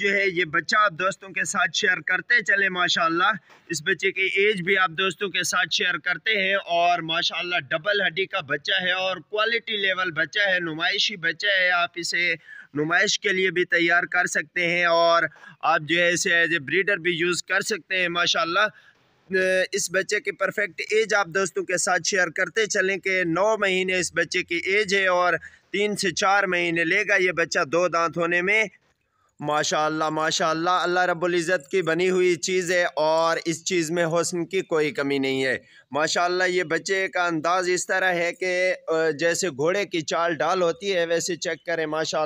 जो है ये बच्चा आप दोस्तों के साथ शेयर करते चले माशाल्लाह इस बच्चे की एज भी आप दोस्तों के साथ शेयर करते हैं और माशाल्लाह डबल हड्डी का बच्चा है और क्वालिटी लेवल बच्चा है नुमाइशी बच्चा है आप इसे नुमाइश के लिए भी तैयार कर सकते हैं और आप जो है इसे एज ए ब्रीडर भी यूज़ कर सकते हैं माशाल्लाह इस बच्चे की परफेक्ट एज आप दोस्तों के साथ शेयर करते चलें कि नौ महीने इस बच्चे की एज है और तीन से चार महीने लेगा ये बच्चा दो दांत होने में माशा माशा अल्लाह रबुल्ज़त की बनी हुई चीज़ है और इस चीज़ में हसन की कोई कमी नहीं है माशा ये बच्चे का अंदाज़ इस तरह है कि जैसे घोड़े की चाल डाल होती है वैसे चेक करें माशा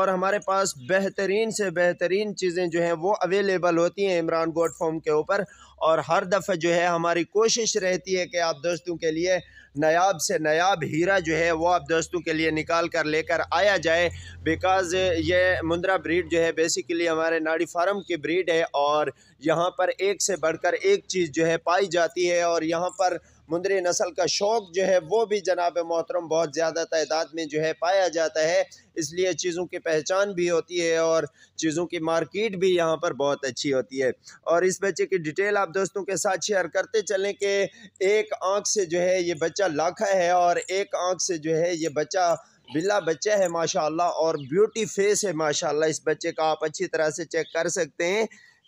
और हमारे पास बेहतरीन से बेहतरीन चीज़ें जो हैं वो अवेलेबल होती हैं इमरान गोड फॉर्म के ऊपर और हर दफ़ा जो है हमारी कोशिश रहती है कि आप दोस्तों के लिए नायाब से नायाब हीरा जो है वो आप दोस्तों के लिए निकाल कर लेकर आया जाए बिकॉज़ ये मुंद्रा ब्रीड जो है बेसिकली हमारे नाड़ी फार्म की ब्रीड है और यहाँ पर एक से बढ़कर एक चीज़ जो है पाई जाती है और यहाँ पर मुंदरी नस्ल का शौक जो है वो भी जनाब मोहतरम बहुत ज़्यादा तादाद में जो है पाया जाता है इसलिए चीज़ों की पहचान भी होती है और चीज़ों की मार्केट भी यहाँ पर बहुत अच्छी होती है और इस बच्चे की डिटेल आप दोस्तों के साथ शेयर करते चलें कि एक आँख से जो है ये बच्चा लाखा है और एक आँख से जो है ये बच्चा बिल्ला बच्चा है माशाल्लाह और ब्यूटी फेस है माशाल्लाह इस बच्चे का आप अच्छी तरह से चेक कर सकते हैं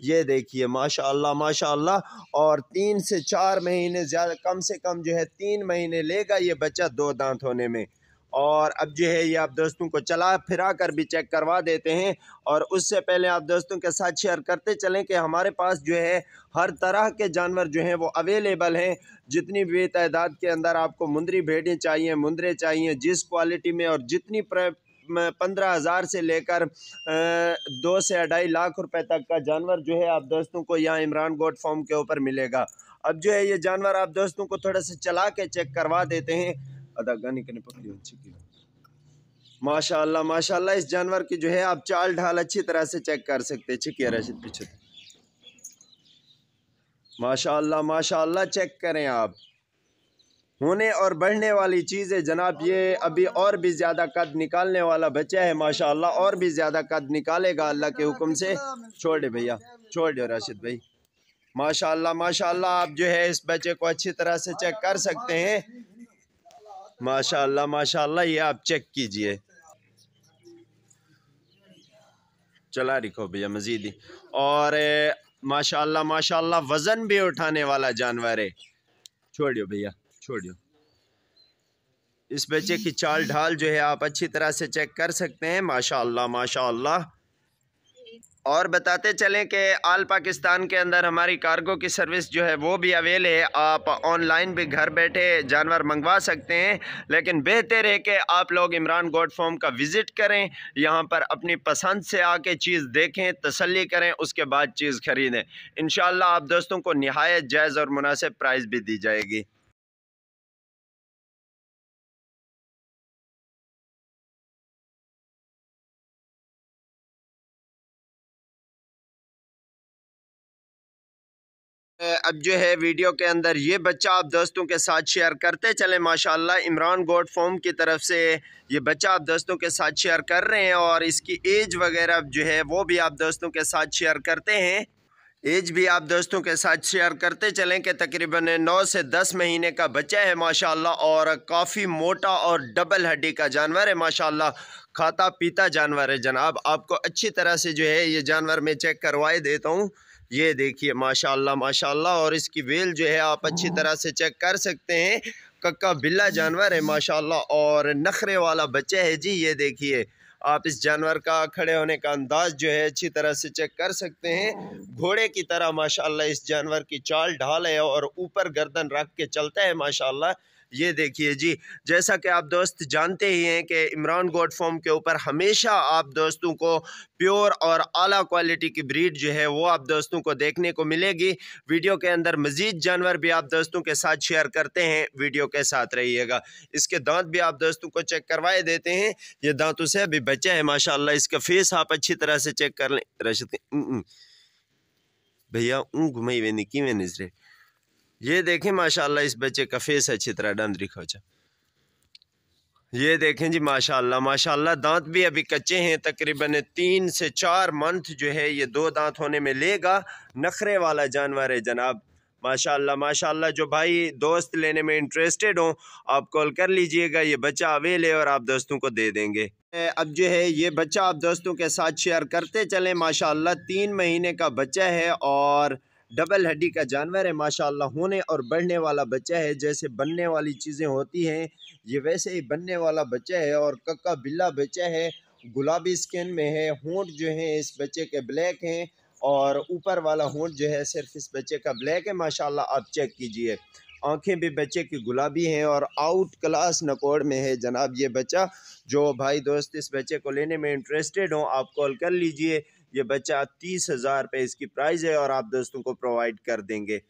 ये देखिए माशाल्लाह माशाल्लाह और तीन से चार महीने ज़्यादा कम से कम जो है तीन महीने लेगा ये बच्चा दो दांत होने में और अब जो है ये आप दोस्तों को चला फिरा कर भी चेक करवा देते हैं और उससे पहले आप दोस्तों के साथ शेयर करते चलें कि हमारे पास जो है हर तरह के जानवर जो हैं वो अवेलेबल हैं जितनी भी तादाद के अंदर आपको मुंदरी भेड़ें चाहिए मुंदरे चाहिए जिस क्वालिटी में और जितनी पंद्रह हज़ार से लेकर दो से अढ़ाई लाख रुपए तक का जानवर जो है आप दोस्तों को यहाँ इमरान गोट फॉर्म के ऊपर मिलेगा अब जो है ये जानवर आप दोस्तों को थोड़ा सा चला के चेक करवा देते हैं अदागानी करने पकड़ी अच्छी की माशाल्लाह माशाल्लाह इस जानवर की जो है आप चाल ढाल अच्छी तरह से चेक कर सकते हैं चिकिया राशिद पीछे तो। माशाल्लाह माशाल्लाह चेक करें आप होने और बढ़ने वाली चीज़ है जनाब ये अभी और भी ज़्यादा कद निकालने वाला बच्चा है माशाल्लाह और भी ज़्यादा कद निकालेगा अल्लाह के हुक्म से छोड़ दे भैया छोड़ दो राशिद भाई माशाल्लाह माशाल्लाह आप जो है इस बच्चे को अच्छी तरह से चेक कर सकते हैं माशाल्लाह माशाल्लाह ये आप चेक कीजिए चला रिखो भैया मजीद और माशाल्लाह माशाल्लाह वज़न भी उठाने वाला जानवर है छोड़ियो भैया छोड़ियो इस बच्चे की चाल ढाल जो है आप अच्छी तरह से चेक कर सकते हैं माशाल्लाह माशाल्लाह और बताते चलें कि आल पाकिस्तान के अंदर हमारी कार्गो की सर्विस जो है वो भी अवेल है आप ऑनलाइन भी घर बैठे जानवर मंगवा सकते हैं लेकिन बेहतर है कि आप लोग इमरान गोड फॉर्म का विज़िट करें यहाँ पर अपनी पसंद से आके चीज़ देखें तसल्ली करें उसके बाद चीज़ ख़रीदें इन आप दोस्तों को नहायत जायज़ और मुनासिब प्राइस भी दी जाएगी अब जो है वीडियो के अंदर ये बच्चा आप दोस्तों के साथ शेयर करते चले माशाल्लाह इमरान गोड फॉर्म की तरफ से ये बच्चा आप दोस्तों के साथ शेयर कर रहे हैं और इसकी एज वगैरह जो है वो भी आप दोस्तों के साथ शेयर करते हैं एज भी आप दोस्तों के साथ शेयर करते चलें कि तकरीबन नौ से दस महीने का बच्चा है माशाल्लाह और काफ़ी मोटा और डबल हड्डी का जानवर है माशाल्लाह खाता पीता जानवर है जनाब आपको अच्छी तरह से जो है ये जानवर मैं चेक करवाए देता हूँ ये देखिए माशाल्लाह माशाल्लाह और इसकी वेल जो है आप अच्छी तरह से चेक कर सकते हैं कक्का बिल्ला जानवर है माशाल्लाह और नखरे वाला बच्चा है जी ये देखिए आप इस जानवर का खड़े होने का अंदाज जो है अच्छी तरह से चेक कर सकते हैं घोड़े की तरह माशाल्लाह इस जानवर की चाल ढाल है और ऊपर गर्दन रख के चलता है माशाल्लाह ये देखिए जी जैसा कि आप दोस्त जानते ही हैं कि इमरान गोड फॉर्म के ऊपर हमेशा आप दोस्तों को प्योर और आला क्वालिटी की ब्रीड जो है वो आप दोस्तों को देखने को मिलेगी वीडियो के अंदर मज़ीद जानवर भी आप दोस्तों के साथ शेयर करते हैं वीडियो के साथ रहिएगा इसके दांत भी आप दोस्तों को चेक करवाए देते हैं ये दांत उसे अभी बचे है माशाल्लाह इसका फेस आप अच्छी तरह से चेक कर लें रशीद भैया ऊँ घुमाई वे निकी वे नजरे ये देखें माशाल्लाह इस बच्चे का फेस अच्छी तरह डंद लिखो ये देखें जी माशाल्लाह माशाल्लाह दांत भी अभी कच्चे हैं तकरीबन तीन से चार मंथ जो है ये दो दांत होने में लेगा नखरे वाला जानवर है जनाब माशाल्लाह माशाल्लाह जो भाई दोस्त लेने में इंटरेस्टेड हो आप कॉल कर लीजिएगा ये बच्चा अवेल है और आप दोस्तों को दे देंगे अब जो है ये बच्चा आप दोस्तों के साथ शेयर करते चलें माशाल्लाह तीन महीने का बच्चा है और डबल हड्डी का जानवर है माशाल्लाह होने और बढ़ने वाला बच्चा है जैसे बनने वाली चीज़ें होती हैं ये वैसे ही बनने वाला बच्चा है और कक्का बिल्ला बच्चा है गुलाबी स्किन में है होंठ जो है इस बच्चे के ब्लैक हैं और ऊपर वाला होंठ जो है सिर्फ इस बच्चे का ब्लैक है माशाल्लाह आप चेक कीजिए आंखें भी बच्चे की गुलाबी हैं और आउट क्लास नकोड़ में है जनाब ये बच्चा जो भाई दोस्त इस बच्चे को लेने में इंटरेस्टेड हों आप कॉल कर लीजिए ये बच्चा तीस हज़ार रुपये इसकी प्राइस है और आप दोस्तों को प्रोवाइड कर देंगे